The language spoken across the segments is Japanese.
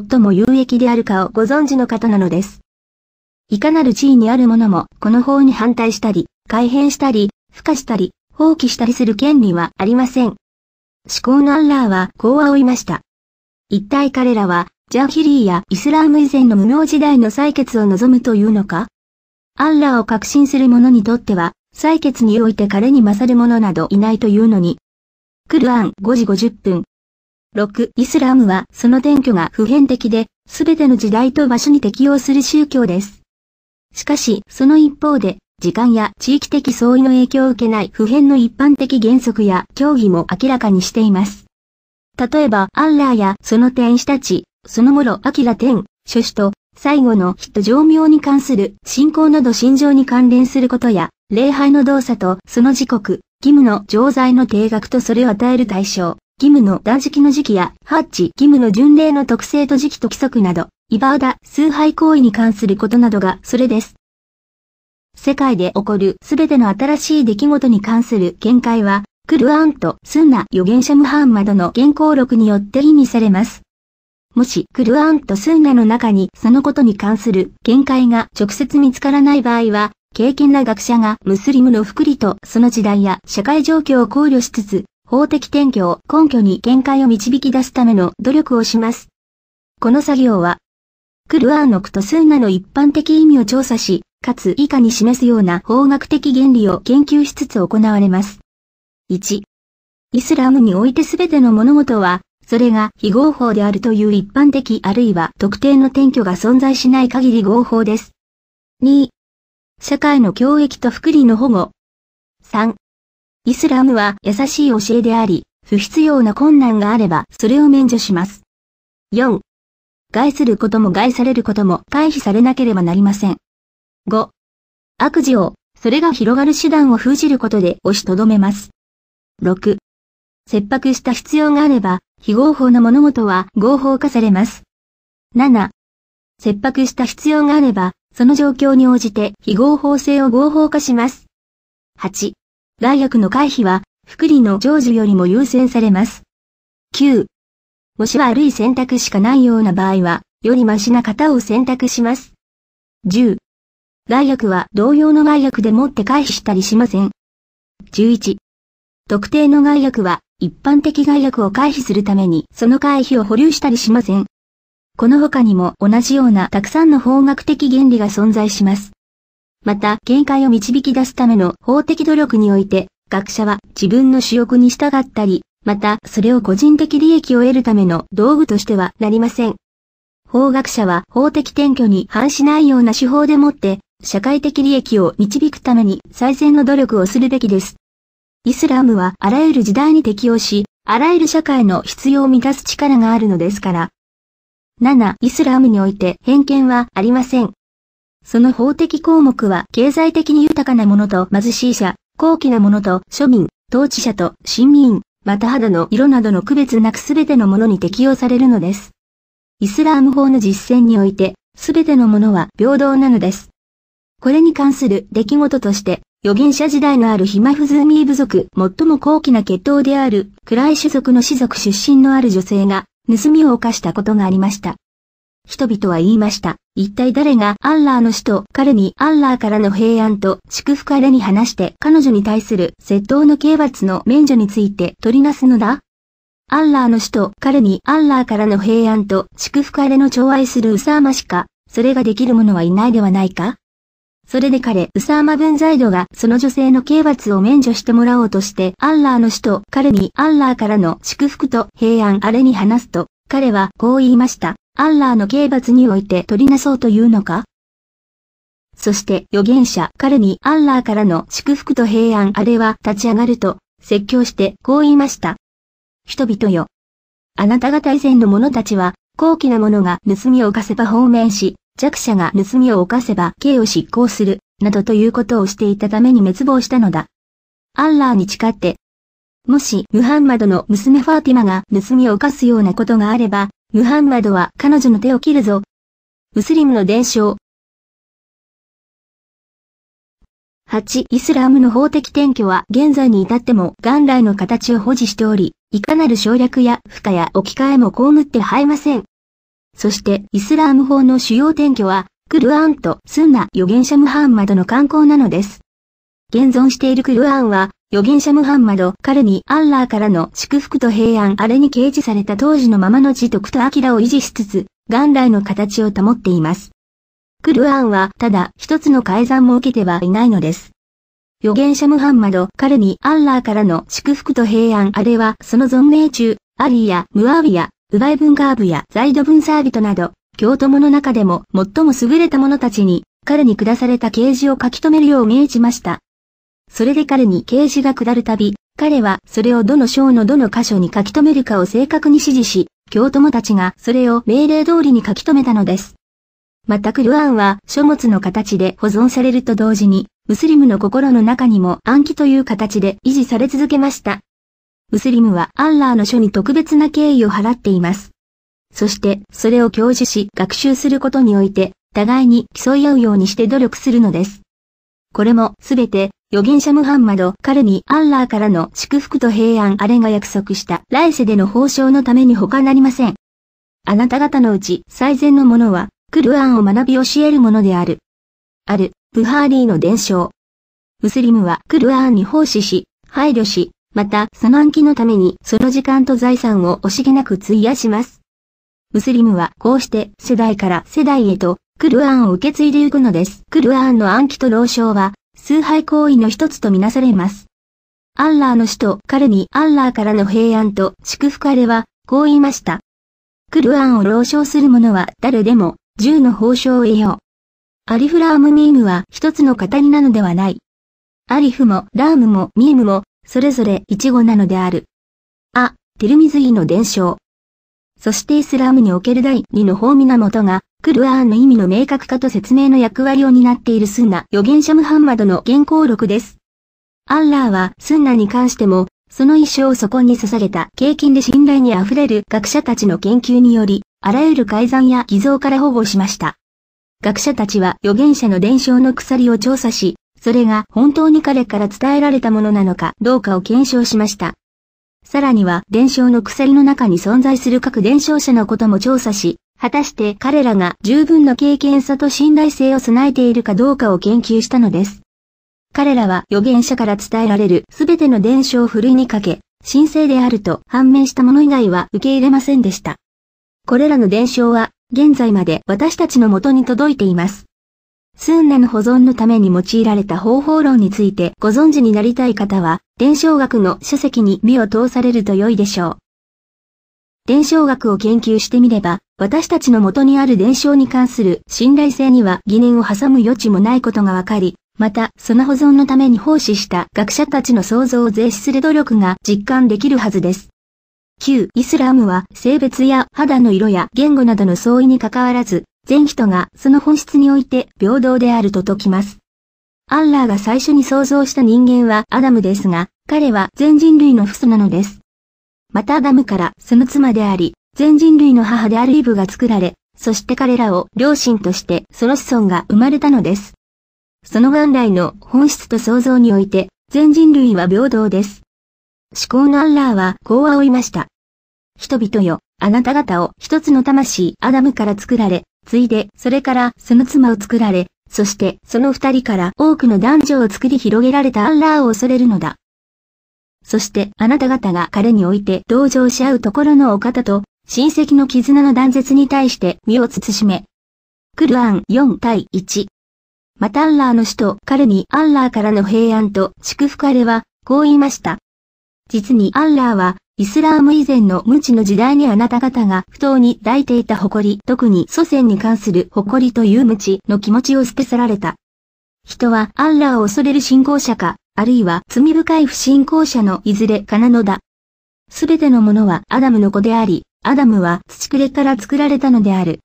最も有益であるかをご存知の方なのです。いかなる地位にあるものもこの法に反対したり、改変したり、付加したり、放棄したりする権利はありません。思考のアンラーはこう仰いました。一体彼らは、ジャヒリーやイスラーム以前の無能時代の採決を望むというのかアンラーを確信する者にとっては、採決において彼に勝る者などいないというのに。クルアン5時50分。6. イスラムはその伝居が普遍的で、すべての時代と場所に適応する宗教です。しかし、その一方で、時間や地域的相違の影響を受けない普遍の一般的原則や教義も明らかにしています。例えば、アッラーやその天使たち、そのもろアキラ天、諸子と、最後の人上名に関する信仰など心情に関連することや、礼拝の動作とその時刻、義務の常在の定額とそれを与える対象。義務の断食の時期や、ハッチ義務の巡礼の特性と時期と規則など、イバーダ、崇拝行為に関することなどがそれです。世界で起こるすべての新しい出来事に関する見解は、クルアンとスンナ預言者ムハンマドの原稿録によって意味されます。もし、クルアンとスンナの中にそのことに関する見解が直接見つからない場合は、経験な学者がムスリムの福利とその時代や社会状況を考慮しつつ、法的転居を根拠に見解を導き出すための努力をします。この作業は、クルアーノクとスンナの一般的意味を調査し、かつ以下に示すような法学的原理を研究しつつ行われます。1. イスラムにおいて全ての物事は、それが非合法であるという一般的あるいは特定の転居が存在しない限り合法です。2. 社会の教益と福利の保護。3. イスラムは優しい教えであり、不必要な困難があればそれを免除します。4. 害することも害されることも回避されなければなりません。5. 悪事を、それが広がる手段を封じることで押しとどめます。6. 切迫した必要があれば、非合法な物事は合法化されます。7. 切迫した必要があれば、その状況に応じて非合法性を合法化します。8. 害悪の回避は、福利の成就よりも優先されます。9、もし悪い選択しかないような場合は、よりマシな型を選択します。10、害悪は同様の害悪でもって回避したりしません。11、特定の害悪は一般的害悪を回避するためにその回避を保留したりしません。この他にも同じようなたくさんの法学的原理が存在します。また、見解を導き出すための法的努力において、学者は自分の主欲に従ったり、また、それを個人的利益を得るための道具としてはなりません。法学者は法的転居に反しないような手法でもって、社会的利益を導くために最善の努力をするべきです。イスラムはあらゆる時代に適応し、あらゆる社会の必要を満たす力があるのですから。7. イスラムにおいて偏見はありません。その法的項目は経済的に豊かなものと貧しい者、高貴なものと庶民、統治者と新民、また肌の色などの区別なく全てのものに適用されるのです。イスラーム法の実践において、全てのものは平等なのです。これに関する出来事として、預言者時代のあるヒマフズーミー部族、最も高貴な血統である、クライ種族の氏族出身のある女性が、盗みを犯したことがありました。人々は言いました。一体誰がアンラーの死と彼にアンラーからの平安と祝福あれに話して彼女に対する窃盗の刑罰の免除について取りなすのだアンラーの死と彼にアンラーからの平安と祝福あれの寵愛するウサーマしか、それができる者はいないではないかそれで彼、ウサーマ・ブンザイドがその女性の刑罰を免除してもらおうとして、アンラーの死と彼にアンラーからの祝福と平安あれに話すと、彼はこう言いました。アッラーの刑罰において取りなそうというのかそして預言者彼にアッラーからの祝福と平安あれは立ち上がると説教してこう言いました。人々よ。あなた方以前の者たちは高貴な者が盗みを犯せば放免し、弱者が盗みを犯せば刑を執行する、などということをしていたために滅亡したのだ。アッラーに誓って、もしムハンマドの娘ファーティマが盗みを犯すようなことがあれば、ムハンマドは彼女の手を切るぞ。ムスリムの伝承。8、イスラムの法的転居は現在に至っても元来の形を保持しており、いかなる省略や負荷や置き換えも被って生えません。そして、イスラーム法の主要転居は、クルアンとスンナ預言者ムハンマドの観光なのです。現存しているクルアンは、預言者ムハンマド、彼にアッラーからの祝福と平安あれに掲示された当時のままの自徳とアキラを維持しつつ、元来の形を保っています。クルアンはただ一つの改ざんも受けてはいないのです。預言者ムハンマド、彼にアッラーからの祝福と平安あれはその存命中、アリーやムアビや、ウバイブンガーブやザイドブンサービトなど、京都もの中でも最も優れた者たちに、彼に下された啓示を書き留めるよう命じました。それで彼に刑事が下るたび、彼はそれをどの章のどの箇所に書き留めるかを正確に指示し、教友たちがそれを命令通りに書き留めたのです。またルアンは書物の形で保存されると同時に、ムスリムの心の中にも暗記という形で維持され続けました。ムスリムはアンラーの書に特別な敬意を払っています。そして、それを教授し学習することにおいて、互いに競い合うようにして努力するのです。これもすべて預言者ムハンマド、彼にアンラーからの祝福と平安あれが約束した来世での報奨のために他なりません。あなた方のうち最善のものは、クルアンを学び教えるものである。ある、ブハーリーの伝承。ムスリムはクルアンに奉仕し、配慮し、またその暗記のためにその時間と財産を惜しげなく費やします。ムスリムはこうして世代から世代へとクルアンを受け継いでいくのです。クルアンの暗記と老唱は崇拝行為の一つとみなされます。アッラーの死と彼にアッラーからの平安と祝福あれは、こう言いました。クルアンを朗唱する者は誰でも、銃の報酬を得よう。アリフラームミームは一つの語りなのではない。アリフもラームもミームも、それぞれ一語なのである。あ、テルミズイの伝承。そしてイスラームにおける第二の法とが、クルアーンの意味の明確化と説明の役割を担っているスンナ預言者ムハンマドの原稿録です。アッラーはスンナに関しても、その一生をそこに捧げた経験で信頼に溢れる学者たちの研究により、あらゆる改ざんや偽造から保護しました。学者たちは預言者の伝承の鎖を調査し、それが本当に彼から伝えられたものなのかどうかを検証しました。さらには伝承の鎖の中に存在する各伝承者のことも調査し、果たして彼らが十分な経験さと信頼性を備えているかどうかを研究したのです。彼らは預言者から伝えられる全ての伝承をふるいにかけ、神聖であると判明したもの以外は受け入れませんでした。これらの伝承は、現在まで私たちの元に届いています。スンナの保存のために用いられた方法論についてご存知になりたい方は、伝承学の書籍に目を通されると良いでしょう。伝承学を研究してみれば、私たちの元にある伝承に関する信頼性には疑念を挟む余地もないことがわかり、また、その保存のために奉仕した学者たちの想像を絶視する努力が実感できるはずです。旧イスラームは性別や肌の色や言語などの相違に関わらず、全人がその本質において平等であると説きます。アンラーが最初に創造した人間はアダムですが、彼は全人類の父祖なのです。またダムからその妻であり、全人類の母であるイブが作られ、そして彼らを両親としてその子孫が生まれたのです。その元来の本質と創造において、全人類は平等です。思考のアッラーはこう仰いました。人々よ、あなた方を一つの魂アダムから作られ、ついでそれからその妻を作られ、そしてその二人から多くの男女を作り広げられたアッラーを恐れるのだ。そしてあなた方が彼において同情し合うところのお方と、親戚の絆の断絶に対して身を慎め。クルアン4対1。またアンラーの首都彼にアンラーからの平安と祝福あれは、こう言いました。実にアンラーは、イスラーム以前の無知の時代にあなた方が不当に抱いていた誇り、特に祖先に関する誇りという無知の気持ちを捨て去られた。人はアンラーを恐れる信仰者か、あるいは罪深い不信仰者のいずれかなのだ。すべてのものはアダムの子であり、アダムは土くれから作られたのである。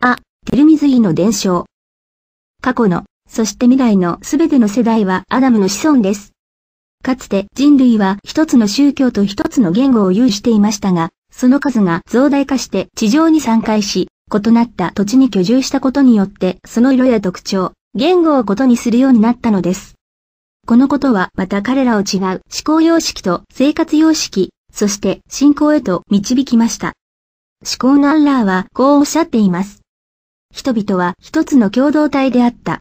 あ、テルミズイの伝承。過去の、そして未来のすべての世代はアダムの子孫です。かつて人類は一つの宗教と一つの言語を有していましたが、その数が増大化して地上に散開し、異なった土地に居住したことによってその色や特徴、言語をことにするようになったのです。このことはまた彼らを違う思考様式と生活様式、そして信仰へと導きました。思考のアンラーはこうおっしゃっています。人々は一つの共同体であった。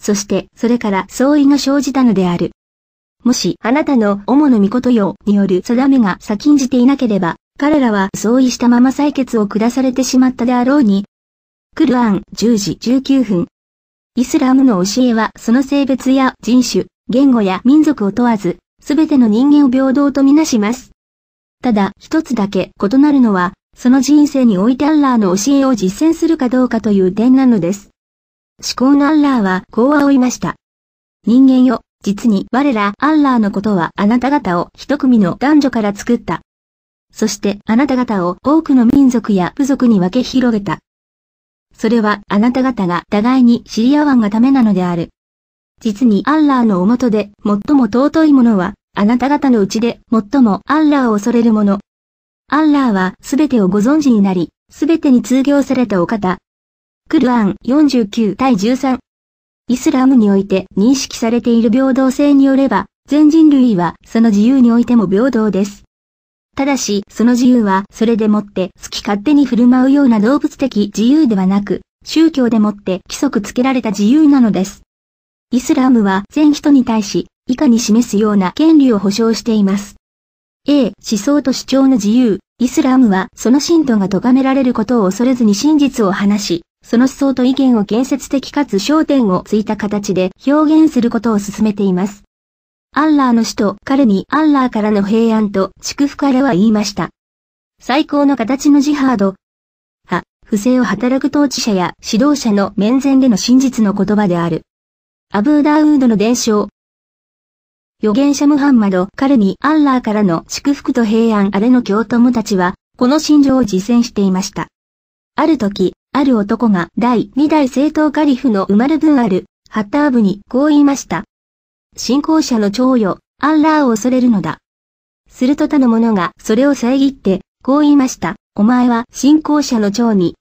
そしてそれから相違が生じたのである。もしあなたの主の御事よによる定めが先んじていなければ、彼らは相違したまま採決を下されてしまったであろうに。クルアン10時19分。イスラムの教えはその性別や人種、言語や民族を問わず、すべての人間を平等とみなします。ただ、一つだけ異なるのは、その人生においてアッラーの教えを実践するかどうかという点なのです。思考のアッラーはこう仰いました。人間よ、実に我らアッラーのことはあなた方を一組の男女から作った。そしてあなた方を多くの民族や部族に分け広げた。それはあなた方が互いに知り合わんがためなのである。実にアッラーのおもとで、最も尊いものは、あなた方のうちで、最もアッラーを恐れるもの。アッラーは、すべてをご存知になり、すべてに通行されたお方。クルアン49対13。イスラムにおいて認識されている平等性によれば、全人類はその自由においても平等です。ただし、その自由は、それでもって、好き勝手に振る舞うような動物的自由ではなく、宗教でもって規則つけられた自由なのです。イスラームは全人に対し、以下に示すような権利を保障しています。A、思想と主張の自由。イスラームはその信徒が咎められることを恐れずに真実を話し、その思想と意見を建設的かつ焦点をついた形で表現することを進めています。アッラーの使徒、彼にアッラーからの平安と祝福からは言いました。最高の形のジハード。は、不正を働く統治者や指導者の面前での真実の言葉である。アブーダウードの伝承。預言者ムハンマド、彼にアンラーからの祝福と平安あれの教友たちは、この信条を実践していました。ある時、ある男が第2代政党カリフの生まれ分ある、ハッターブにこう言いました。信仰者の長よ、アンラーを恐れるのだ。すると他の者がそれを遮って、こう言いました。お前は信仰者の長に